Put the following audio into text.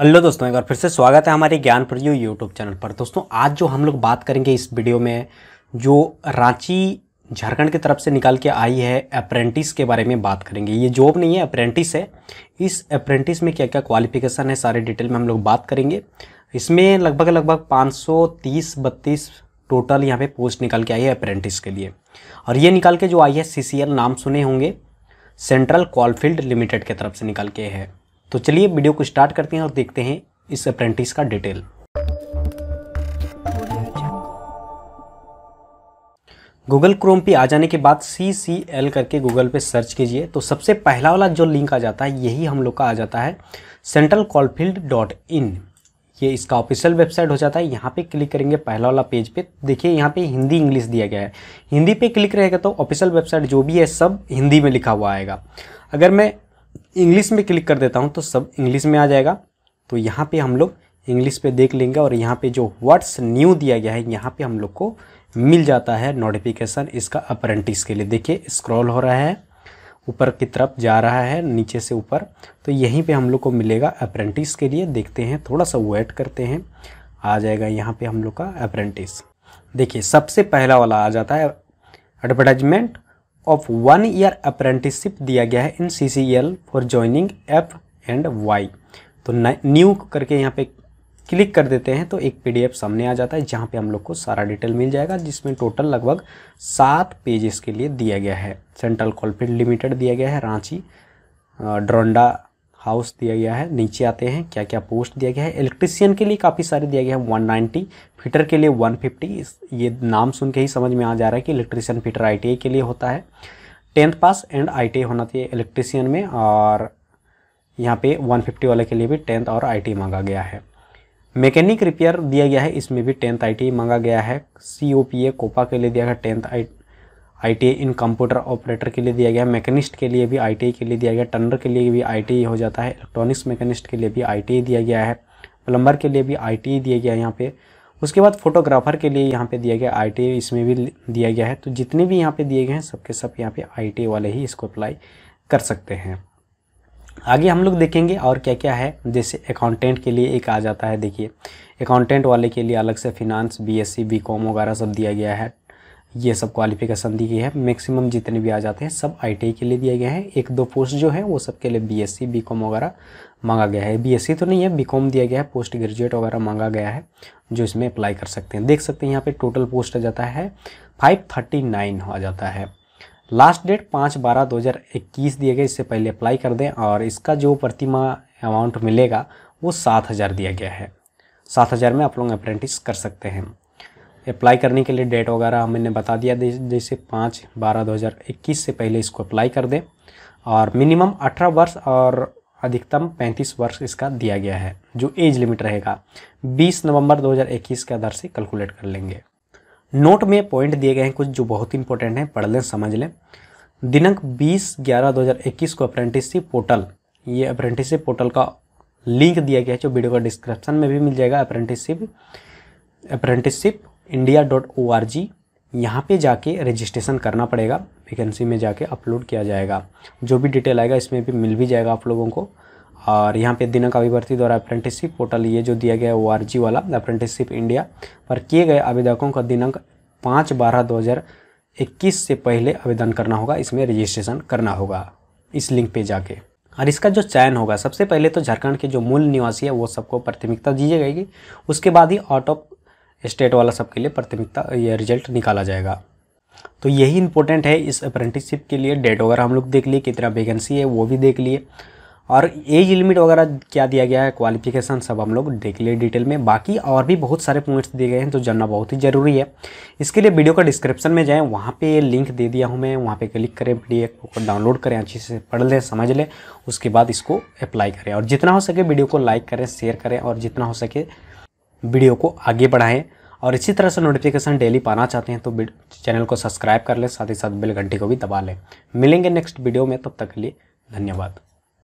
hello दोस्तों एक बार फिर से स्वागत है हमारे ज्ञान प्रियो यूट्यूब चैनल पर दोस्तों आज जो हम लोग बात करेंगे इस वीडियो में जो रांची झारखंड की तरफ से निकाल के आई है अप्रेंटिस के बारे में बात करेंगे ये जॉब नहीं है अप्रेंटिस है इस अप्रेंटिस में क्या क्या क्वालिफिकेशन है सारे डिटेल में हम लोग बात करेंगे इसमें लगभग लगभग पाँच सौ टोटल यहाँ पर पोस्ट निकाल के आई है अप्रेंटिस के लिए और ये निकाल के जो आई है सी नाम सुने होंगे सेंट्रल कॉलफील्ड लिमिटेड के तरफ से निकाल के है तो चलिए वीडियो को स्टार्ट करते हैं और देखते हैं इस अप्रेंटिस का डिटेल गूगल क्रोम पे आ जाने के बाद सी सी एल करके गूगल पे सर्च कीजिए तो सबसे पहला वाला जो लिंक आ जाता है यही हम लोग का आ जाता है सेंट्रल कॉलफील्ड डॉट इन ये इसका ऑफिशियल वेबसाइट हो जाता है यहाँ पे क्लिक करेंगे पहला वाला पेज पे देखिए यहाँ पे हिंदी इंग्लिश दिया गया है हिंदी पे क्लिक रहेगा तो ऑफिशियल वेबसाइट जो भी है सब हिंदी में लिखा हुआ आएगा अगर मैं इंग्लिश में क्लिक कर देता हूँ तो सब इंग्लिश में आ जाएगा तो यहाँ पे हम लोग इंग्लिश पे देख लेंगे और यहाँ पे जो व्हाट्स न्यू दिया गया है यहाँ पे हम लोग को मिल जाता है नोटिफिकेशन इसका अप्रेंटिस के लिए देखिए स्क्रॉल हो रहा है ऊपर की तरफ जा रहा है नीचे से ऊपर तो यहीं पे हम लोग को मिलेगा अप्रेंटिस के लिए देखते हैं थोड़ा सा वेट करते हैं आ जाएगा यहाँ पे हम लोग का अप्रेंटिस देखिए सबसे पहला वाला आ जाता है advertisement of one year apprenticeship दिया गया है in C C L for joining F and Y तो न्यू करके यहाँ पे क्लिक कर देते हैं तो एक पीडीएफ सामने आ जाता है जहाँ पे हम लोग को सारा डिटेल मिल जाएगा जिसमें टोटल लगभग सात पेजेस के लिए दिया गया है सेंट्रल कॉलफील्ड लिमिटेड दिया गया है रांची ड्रोंडा हाउस दिया गया है नीचे आते हैं क्या क्या पोस्ट दिया गया है इलेक्ट्रिसियन के लिए काफ़ी सारे दिया गया है 190 फिटर के लिए 150 ये नाम सुन के ही समझ में आ जा रहा है कि इलेक्ट्रिसियन फिटर आई के लिए होता है टेंथ पास एंड आई होना चाहिए इलेक्ट्रिसियन में और यहाँ पे 150 वाले के लिए भी टेंथ और आई मांगा गया है मैकेनिक रिपेयर दिया गया है इसमें भी टेंथ आई मांगा गया है सी कोपा के लिए दिया गया tenth I I in computer operator के लिए दिया गया मैकेनिस्ट के लिए भी आई के लिए दिया गया टनर के लिए भी आई हो जाता है इलेक्ट्रॉनिक्स मैकेनिस्ट के लिए भी आई दिया गया है प्लम्बर के लिए भी आई दिया गया है यहाँ पे उसके बाद फोटोग्राफर के लिए यहाँ पे दिया गया आई इसमें भी दिया गया है तो जितने भी यहाँ पे दिए गए हैं सबके सब यहाँ पे आई वाले ही इसको अप्लाई कर सकते हैं आगे हम लोग देखेंगे और क्या क्या है जैसे अकाउंटेंट के लिए एक आ जाता है देखिए अकाउंटेंट वाले के लिए अलग से फिनांस बी बीकॉम वगैरह सब दिया गया है ये सब क्वालिफिकेशन दी गई है मैक्सिमम जितने भी आ जाते हैं सब आईटीआई के लिए दिए गए हैं एक दो पोस्ट जो है वो सबके लिए बीएससी बीकॉम वगैरह मांगा गया है बीएससी तो नहीं है बीकॉम दिया गया है पोस्ट ग्रेजुएट वगैरह मांगा गया है जो इसमें अप्लाई कर सकते हैं देख सकते हैं यहाँ पे टोटल पोस्ट आ जाता है फाइव थर्टी नाइन आ जाता है लास्ट डेट पाँच बारह दो हज़ार इक्कीस दिए गए इससे पहले अप्लाई कर दें और इसका जो प्रतिमा अमाउंट मिलेगा वो सात हज़ार दिया गया है सात हज़ार में आप लोग अप्रेंटिस कर सकते हैं अप्लाई करने के लिए डेट वगैरह हमने बता दिया जैसे पाँच बारह दो हज़ार इक्कीस से पहले इसको अप्लाई कर दें और मिनिमम अठारह वर्ष और अधिकतम 35 वर्ष इसका दिया गया है जो एज लिमिट रहेगा 20 नवंबर 2021 के आधार से कैलकुलेट कर लेंगे नोट में पॉइंट दिए गए हैं कुछ जो बहुत इंपॉर्टेंट हैं पढ़ लें समझ लें दिनांक 20 ग्यारह 2021 को अप्रेंटिसशिप पोर्टल ये अप्रेंटिसशिप पोर्टल का लिंक दिया गया है जो वीडियो का डिस्क्रिप्शन में भी मिल जाएगा apprenticeship apprenticeship India dot O R G यहाँ पर जाके रजिस्ट्रेशन करना पड़ेगा वैकेंसी में जाके अपलोड किया जाएगा जो भी डिटेल आएगा इसमें भी मिल भी जाएगा आप लोगों को और यहाँ पे दिनक अभिवर्ती द्वारा अप्रेंटिसशिप पोर्टल ये जो दिया गया है ओ वाला अप्रेंटिसशिप इंडिया पर किए गए आवेदकों का दिनांक पाँच बारह दो हज़ार इक्कीस से पहले आवेदन करना होगा इसमें रजिस्ट्रेशन करना होगा इस लिंक पे जाके और इसका जो चयन होगा सबसे पहले तो झारखंड के जो मूल निवासी है वो सबको प्राथमिकता दी जाएगी उसके बाद ही आउट ऑफ स्टेट वाला सबके लिए प्राथमिकता यह रिजल्ट निकाला जाएगा तो यही इंपॉर्टेंट है इस अप्रेंटिसशिप के लिए डेट वगैरह हम लोग देख लिए कितना वैकेंसी है वो भी देख लिए और एज लिमिट वगैरह क्या दिया गया है क्वालिफिकेशन सब हम लोग देख लिए डिटेल में बाकी और भी बहुत सारे पॉइंट्स दिए गए हैं जो तो जानना बहुत ही ज़रूरी है इसके लिए वीडियो का डिस्क्रिप्शन में जाएं वहाँ पे लिंक दे दिया हूँ मैं वहाँ पे क्लिक करें पी को डाउनलोड करें अच्छे से पढ़ लें समझ लें उसके बाद इसको अप्लाई करें और जितना हो सके वीडियो को लाइक करें शेयर करें और जितना हो सके वीडियो को आगे बढ़ाएँ और इसी तरह से नोटिफिकेशन डेली पाना चाहते हैं तो चैनल को सब्सक्राइब कर लें साथ ही साथ बेल घंटी को भी दबा लें मिलेंगे नेक्स्ट वीडियो में तब तक के लिए धन्यवाद